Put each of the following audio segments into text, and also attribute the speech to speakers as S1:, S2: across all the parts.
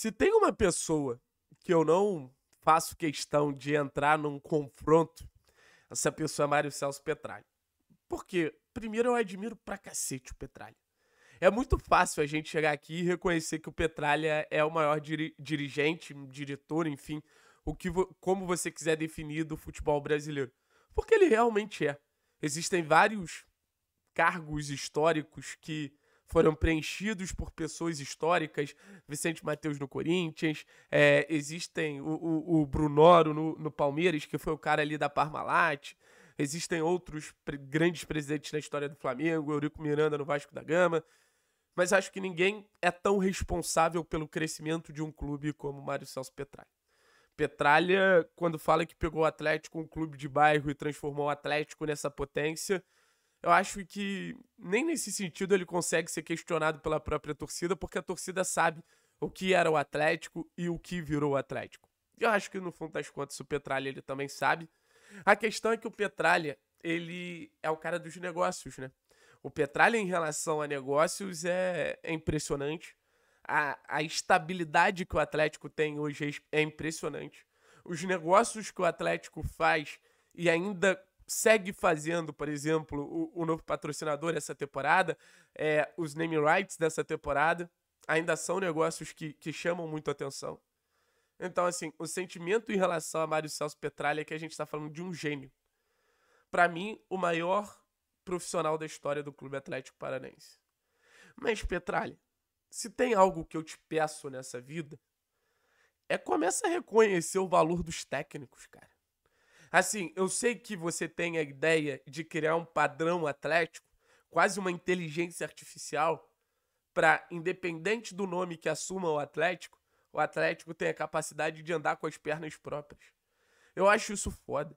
S1: Se tem uma pessoa que eu não faço questão de entrar num confronto, essa pessoa é Mário Celso Petralha. Por quê? primeiro, eu admiro pra cacete o Petralha. É muito fácil a gente chegar aqui e reconhecer que o Petralha é o maior diri dirigente, diretor, enfim, o que vo como você quiser definir do futebol brasileiro. Porque ele realmente é. Existem vários cargos históricos que foram preenchidos por pessoas históricas, Vicente Mateus no Corinthians, é, existem o, o, o Brunoro no, no, Palmeiras, que foi o cara ali da Parmalat, existem outros pre grandes presidentes na história do Flamengo, Eurico Miranda no Vasco da Gama, mas acho que ninguém é tão responsável pelo crescimento de um clube como Mário Celso Petralha. Petralha, quando fala que pegou o Atlético, um clube de bairro, e transformou o Atlético nessa potência, eu acho que nem nesse sentido ele consegue ser questionado pela própria torcida, porque a torcida sabe o que era o Atlético e o que virou o Atlético. Eu acho que no fundo das contas o Petralha ele também sabe. A questão é que o Petralha, ele é o cara dos negócios, né? O Petralha em relação a negócios é, é impressionante. A, a estabilidade que o Atlético tem hoje é, é impressionante. Os negócios que o Atlético faz e ainda segue fazendo, por exemplo, o, o novo patrocinador essa temporada, é, os name rights dessa temporada, ainda são negócios que, que chamam muito atenção. Então, assim, o sentimento em relação a Mário Celso Petralha é que a gente está falando de um gênio. Para mim, o maior profissional da história do Clube Atlético Paranense. Mas, Petralha, se tem algo que eu te peço nessa vida, é começa a reconhecer o valor dos técnicos, cara. Assim, eu sei que você tem a ideia de criar um padrão atlético, quase uma inteligência artificial, para, independente do nome que assuma o Atlético, o Atlético tem a capacidade de andar com as pernas próprias. Eu acho isso foda.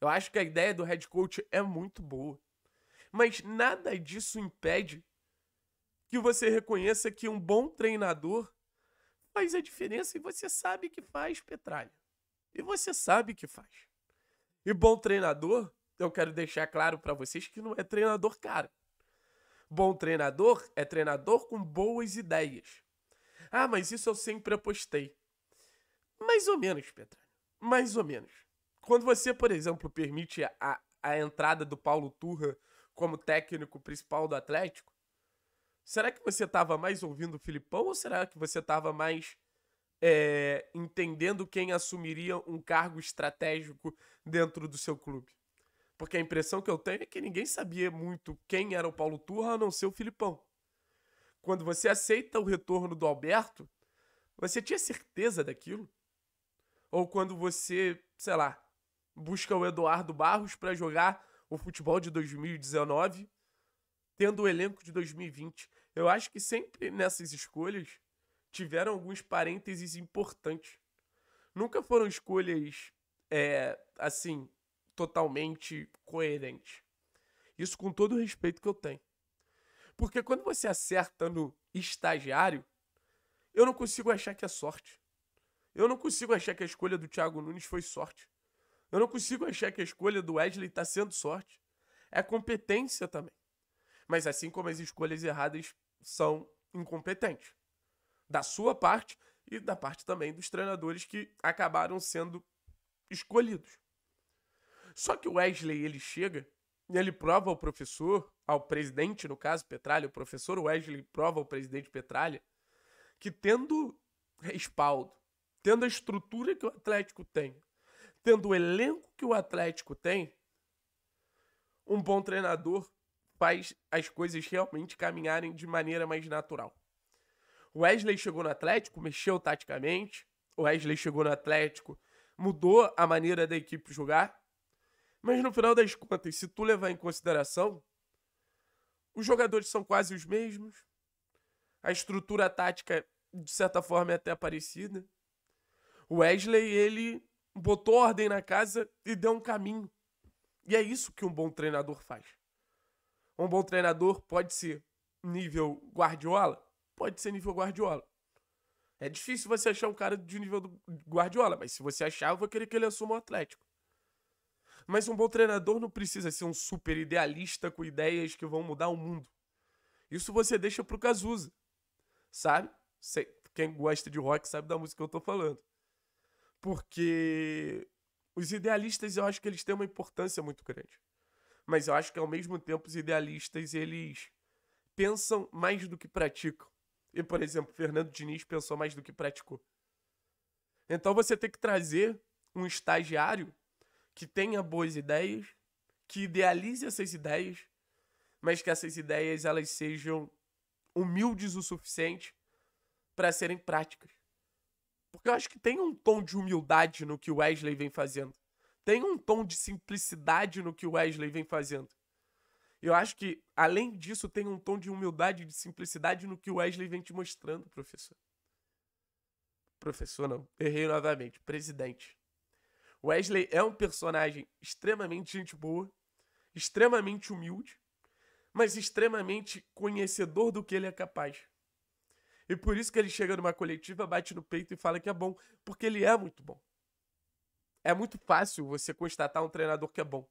S1: Eu acho que a ideia do head coach é muito boa. Mas nada disso impede que você reconheça que um bom treinador faz a diferença e você sabe que faz, Petralha. E você sabe que faz. E bom treinador, eu quero deixar claro para vocês que não é treinador caro. Bom treinador é treinador com boas ideias. Ah, mas isso eu sempre apostei. Mais ou menos, Petra. Mais ou menos. Quando você, por exemplo, permite a, a entrada do Paulo Turra como técnico principal do Atlético, será que você estava mais ouvindo o Filipão ou será que você estava mais é, entendendo quem assumiria um cargo estratégico dentro do seu clube. Porque a impressão que eu tenho é que ninguém sabia muito quem era o Paulo Turra a não ser o Filipão. Quando você aceita o retorno do Alberto, você tinha certeza daquilo? Ou quando você, sei lá, busca o Eduardo Barros para jogar o futebol de 2019, tendo o elenco de 2020? Eu acho que sempre nessas escolhas tiveram alguns parênteses importantes. Nunca foram escolhas, é, assim, totalmente coerentes. Isso com todo o respeito que eu tenho. Porque quando você acerta no estagiário, eu não consigo achar que é sorte. Eu não consigo achar que a escolha do Thiago Nunes foi sorte. Eu não consigo achar que a escolha do Wesley está sendo sorte. É competência também. Mas assim como as escolhas erradas são incompetentes da sua parte e da parte também dos treinadores que acabaram sendo escolhidos. Só que o Wesley ele chega e ele prova ao professor, ao presidente, no caso Petralha, o professor Wesley prova ao presidente Petralha, que tendo respaldo, tendo a estrutura que o Atlético tem, tendo o elenco que o Atlético tem, um bom treinador faz as coisas realmente caminharem de maneira mais natural. O Wesley chegou no Atlético, mexeu taticamente. O Wesley chegou no Atlético, mudou a maneira da equipe jogar. Mas no final das contas, se tu levar em consideração, os jogadores são quase os mesmos. A estrutura tática, de certa forma, é até parecida. O Wesley, ele botou ordem na casa e deu um caminho. E é isso que um bom treinador faz. Um bom treinador pode ser nível Guardiola, pode ser nível Guardiola. É difícil você achar um cara de nível do Guardiola, mas se você achar, eu vou querer que ele assuma o Atlético. Mas um bom treinador não precisa ser um super idealista com ideias que vão mudar o mundo. Isso você deixa pro Cazuza, sabe? Quem gosta de rock sabe da música que eu tô falando. Porque os idealistas, eu acho que eles têm uma importância muito grande. Mas eu acho que ao mesmo tempo os idealistas, eles pensam mais do que praticam. E, por exemplo, Fernando Diniz pensou mais do que praticou. Então você tem que trazer um estagiário que tenha boas ideias, que idealize essas ideias, mas que essas ideias elas sejam humildes o suficiente para serem práticas. Porque eu acho que tem um tom de humildade no que o Wesley vem fazendo. Tem um tom de simplicidade no que o Wesley vem fazendo. Eu acho que, além disso, tem um tom de humildade e de simplicidade no que o Wesley vem te mostrando, professor. Professor, não. Errei novamente. Presidente. Wesley é um personagem extremamente gente boa, extremamente humilde, mas extremamente conhecedor do que ele é capaz. E por isso que ele chega numa coletiva, bate no peito e fala que é bom, porque ele é muito bom. É muito fácil você constatar um treinador que é bom.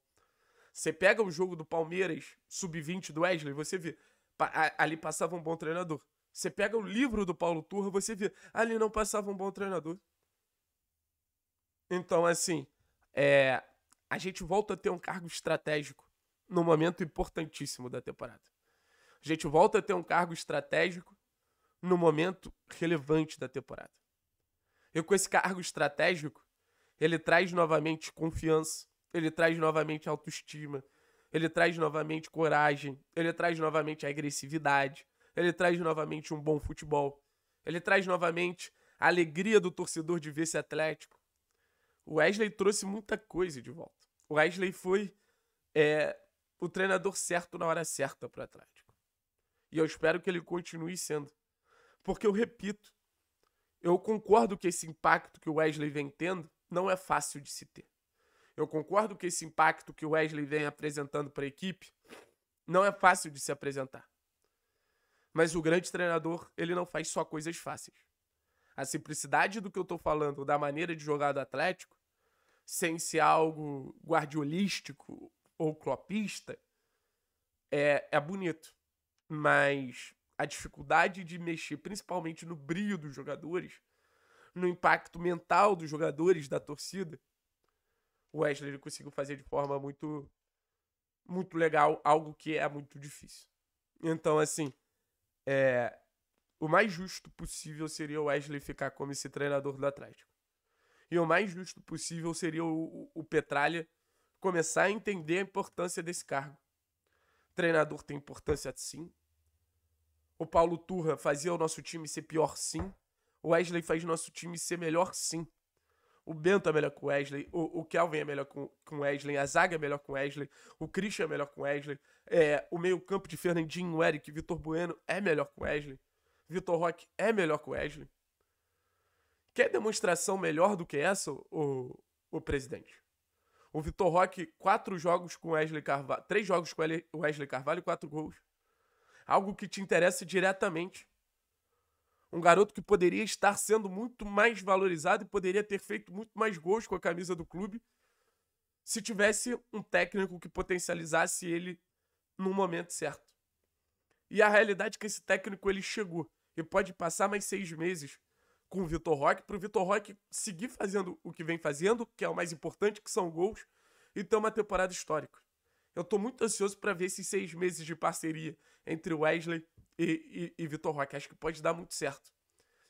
S1: Você pega o jogo do Palmeiras, sub-20 do Wesley, você vê. Ali passava um bom treinador. Você pega o livro do Paulo Turra, você vê. Ali não passava um bom treinador. Então, assim, é, a gente volta a ter um cargo estratégico num momento importantíssimo da temporada. A gente volta a ter um cargo estratégico no momento relevante da temporada. E com esse cargo estratégico, ele traz novamente confiança, ele traz novamente autoestima, ele traz novamente coragem, ele traz novamente agressividade, ele traz novamente um bom futebol, ele traz novamente a alegria do torcedor de ver esse Atlético. O Wesley trouxe muita coisa de volta. O Wesley foi é, o treinador certo na hora certa para o Atlético. E eu espero que ele continue sendo. Porque eu repito, eu concordo que esse impacto que o Wesley vem tendo não é fácil de se ter. Eu concordo que esse impacto que o Wesley vem apresentando para a equipe não é fácil de se apresentar. Mas o grande treinador, ele não faz só coisas fáceis. A simplicidade do que eu estou falando, da maneira de jogar do Atlético, sem ser algo guardiolístico ou clopista, é, é bonito. Mas a dificuldade de mexer, principalmente no brilho dos jogadores, no impacto mental dos jogadores, da torcida, o Wesley ele conseguiu fazer de forma muito muito legal algo que é muito difícil. Então, assim, é, o mais justo possível seria o Wesley ficar como esse treinador do Atlético. E o mais justo possível seria o, o, Petralha começar a entender a importância desse cargo. treinador tem importância sim. O Paulo Turra fazia o nosso time ser pior sim. O Wesley faz nosso time ser melhor sim. O Bento é melhor com o Wesley. O, o Kelvin é melhor com, com o Wesley. A zaga é melhor com o Wesley. O Christian é melhor com o Wesley. É, o meio-campo de Fernandinho, Eric, Vitor Bueno é melhor com o Wesley. Vitor Roque é melhor com o Wesley. Quer demonstração melhor do que essa, o, o presidente? O Vitor Roque, quatro jogos com Wesley Carvalho. Três jogos com Wesley Carvalho e quatro gols. Algo que te interessa diretamente. Um garoto que poderia estar sendo muito mais valorizado e poderia ter feito muito mais gols com a camisa do clube se tivesse um técnico que potencializasse ele no momento certo. E a realidade é que esse técnico ele chegou e pode passar mais seis meses com o Vitor Roque para o Vitor Roque seguir fazendo o que vem fazendo, que é o mais importante, que são gols, e ter uma temporada histórica. Eu estou muito ansioso para ver esses seis meses de parceria entre Wesley e, e, e Vitor Roque. Acho que pode dar muito certo.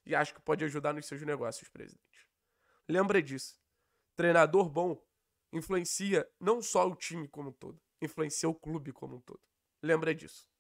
S1: E acho que pode ajudar nos seus negócios, presidente. Lembra disso. Treinador bom influencia não só o time como um todo, influencia o clube como um todo. Lembra disso.